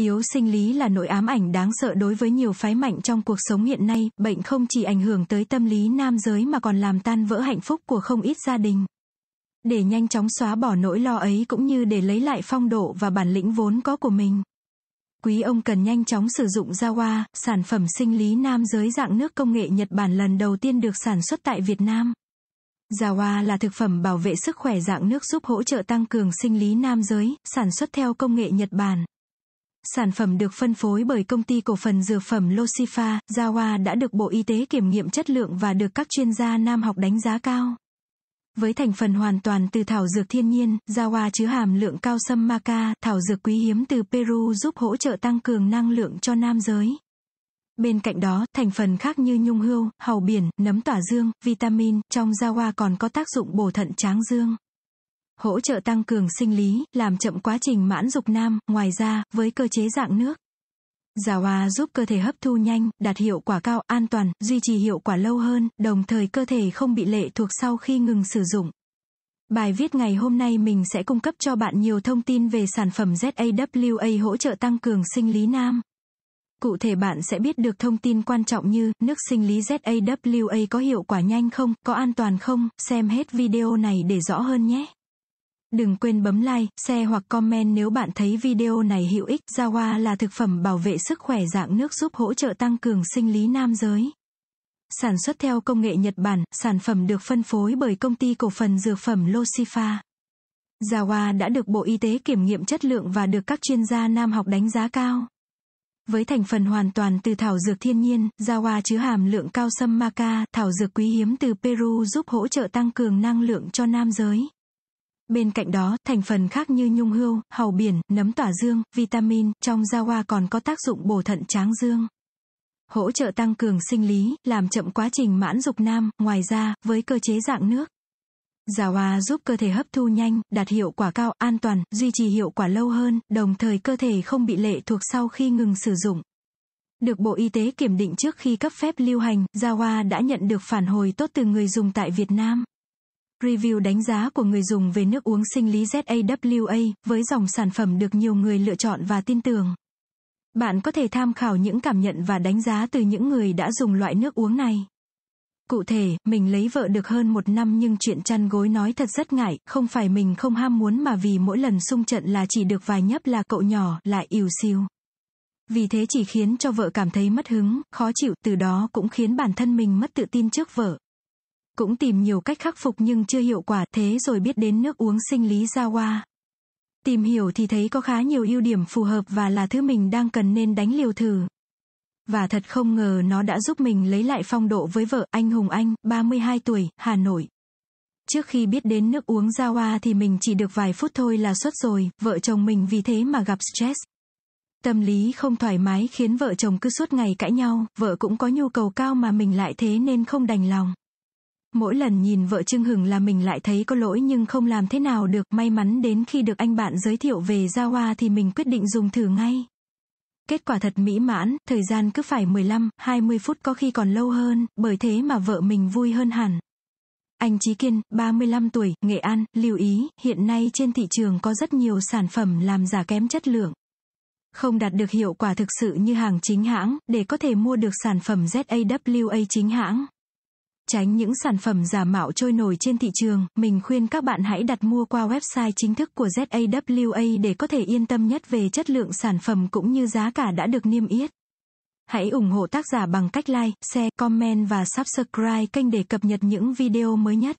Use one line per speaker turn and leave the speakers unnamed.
Yếu sinh lý là nội ám ảnh đáng sợ đối với nhiều phái mạnh trong cuộc sống hiện nay, bệnh không chỉ ảnh hưởng tới tâm lý nam giới mà còn làm tan vỡ hạnh phúc của không ít gia đình. Để nhanh chóng xóa bỏ nỗi lo ấy cũng như để lấy lại phong độ và bản lĩnh vốn có của mình. Quý ông cần nhanh chóng sử dụng Jawa, sản phẩm sinh lý nam giới dạng nước công nghệ Nhật Bản lần đầu tiên được sản xuất tại Việt Nam. Jawa là thực phẩm bảo vệ sức khỏe dạng nước giúp hỗ trợ tăng cường sinh lý nam giới, sản xuất theo công nghệ Nhật Bản. Sản phẩm được phân phối bởi công ty cổ phần dược phẩm Losifa, Jawa đã được Bộ Y tế kiểm nghiệm chất lượng và được các chuyên gia nam học đánh giá cao. Với thành phần hoàn toàn từ thảo dược thiên nhiên, Jawa chứa hàm lượng cao sâm maca, thảo dược quý hiếm từ Peru giúp hỗ trợ tăng cường năng lượng cho nam giới. Bên cạnh đó, thành phần khác như nhung hươu, hầu biển, nấm tỏa dương, vitamin, trong Jawa còn có tác dụng bổ thận tráng dương hỗ trợ tăng cường sinh lý, làm chậm quá trình mãn dục nam, ngoài ra, với cơ chế dạng nước. Giả hòa giúp cơ thể hấp thu nhanh, đạt hiệu quả cao, an toàn, duy trì hiệu quả lâu hơn, đồng thời cơ thể không bị lệ thuộc sau khi ngừng sử dụng. Bài viết ngày hôm nay mình sẽ cung cấp cho bạn nhiều thông tin về sản phẩm ZAWA hỗ trợ tăng cường sinh lý nam. Cụ thể bạn sẽ biết được thông tin quan trọng như nước sinh lý ZAWA có hiệu quả nhanh không, có an toàn không, xem hết video này để rõ hơn nhé. Đừng quên bấm like, share hoặc comment nếu bạn thấy video này hữu ích. Zawa là thực phẩm bảo vệ sức khỏe dạng nước giúp hỗ trợ tăng cường sinh lý nam giới. Sản xuất theo công nghệ Nhật Bản, sản phẩm được phân phối bởi công ty cổ phần dược phẩm Losifa. Zawa đã được Bộ Y tế kiểm nghiệm chất lượng và được các chuyên gia nam học đánh giá cao. Với thành phần hoàn toàn từ thảo dược thiên nhiên, Zawa chứa hàm lượng cao sâm maca, thảo dược quý hiếm từ Peru giúp hỗ trợ tăng cường năng lượng cho nam giới. Bên cạnh đó, thành phần khác như nhung hươu, hầu biển, nấm tỏa dương, vitamin, trong rau hoa còn có tác dụng bổ thận tráng dương. Hỗ trợ tăng cường sinh lý, làm chậm quá trình mãn dục nam, ngoài ra, với cơ chế dạng nước. Rau hoa giúp cơ thể hấp thu nhanh, đạt hiệu quả cao, an toàn, duy trì hiệu quả lâu hơn, đồng thời cơ thể không bị lệ thuộc sau khi ngừng sử dụng. Được Bộ Y tế kiểm định trước khi cấp phép lưu hành, Giao Hoa đã nhận được phản hồi tốt từ người dùng tại Việt Nam. Review đánh giá của người dùng về nước uống sinh lý ZAWA với dòng sản phẩm được nhiều người lựa chọn và tin tưởng. Bạn có thể tham khảo những cảm nhận và đánh giá từ những người đã dùng loại nước uống này. Cụ thể, mình lấy vợ được hơn một năm nhưng chuyện chăn gối nói thật rất ngại, không phải mình không ham muốn mà vì mỗi lần xung trận là chỉ được vài nhấp là cậu nhỏ lại ỉu siêu. Vì thế chỉ khiến cho vợ cảm thấy mất hứng, khó chịu, từ đó cũng khiến bản thân mình mất tự tin trước vợ cũng tìm nhiều cách khắc phục nhưng chưa hiệu quả thế rồi biết đến nước uống sinh lý Jawa. Tìm hiểu thì thấy có khá nhiều ưu điểm phù hợp và là thứ mình đang cần nên đánh liều thử. Và thật không ngờ nó đã giúp mình lấy lại phong độ với vợ anh Hùng Anh, 32 tuổi, Hà Nội. Trước khi biết đến nước uống Jawa thì mình chỉ được vài phút thôi là xuất rồi, vợ chồng mình vì thế mà gặp stress. Tâm lý không thoải mái khiến vợ chồng cứ suốt ngày cãi nhau, vợ cũng có nhu cầu cao mà mình lại thế nên không đành lòng. Mỗi lần nhìn vợ Trương Hừng là mình lại thấy có lỗi nhưng không làm thế nào được. May mắn đến khi được anh bạn giới thiệu về Gia Hoa thì mình quyết định dùng thử ngay. Kết quả thật mỹ mãn, thời gian cứ phải 15, 20 phút có khi còn lâu hơn, bởi thế mà vợ mình vui hơn hẳn. Anh Chí Kiên, 35 tuổi, Nghệ An, lưu ý, hiện nay trên thị trường có rất nhiều sản phẩm làm giả kém chất lượng. Không đạt được hiệu quả thực sự như hàng chính hãng, để có thể mua được sản phẩm ZAWA chính hãng, Tránh những sản phẩm giả mạo trôi nổi trên thị trường, mình khuyên các bạn hãy đặt mua qua website chính thức của ZAWA để có thể yên tâm nhất về chất lượng sản phẩm cũng như giá cả đã được niêm yết. Hãy ủng hộ tác giả bằng cách like, share, comment và subscribe kênh để cập nhật những video mới nhất.